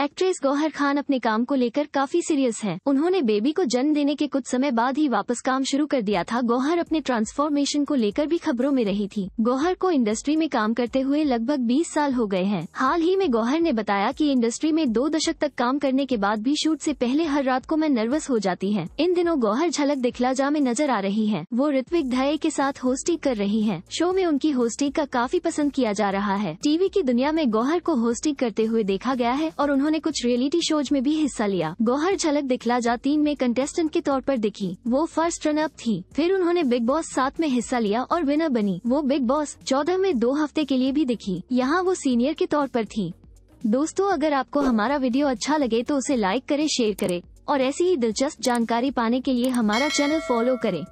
Actress Gauhar Khan अपने काम को लेकर काफी सीरियस हैं। उन्होंने बेबी को जन्म देने के कुछ समय बाद ही वापस काम शुरू कर दिया था गौहर अपने ट्रांसफॉर्मेशन को लेकर भी खबरों में रही थी गौहर को इंडस्ट्री में काम करते हुए लगभग 20 साल हो गए हैं हाल ही में गौहर ने बताया कि इंडस्ट्री में दो दशक तक काम करने के बाद भी शूट ऐसी पहले हर रात को मैं नर्वस हो जाती है इन दिनों गौहर झलक दिखला जा में नजर आ रही है वो ऋत्विक धये के साथ होस्टिंग कर रही है शो में उनकी होस्टिंग का काफी पसंद किया जा रहा है टीवी की दुनिया में गौहर को होस्टिंग करते हुए देखा गया है और उन्होंने उन्होंने कुछ रियलिटी शोज में भी हिस्सा लिया गौहर झलक दिखला जा तीन में कंटेस्टेंट के तौर पर दिखी वो फर्स्ट रन अप थी फिर उन्होंने बिग बॉस सात में हिस्सा लिया और विनर बनी वो बिग बॉस चौदह में दो हफ्ते के लिए भी दिखी यहाँ वो सीनियर के तौर पर थी दोस्तों अगर आपको हमारा वीडियो अच्छा लगे तो उसे लाइक करे शेयर करे और ऐसी ही दिलचस्प जानकारी पाने के लिए हमारा चैनल फॉलो करें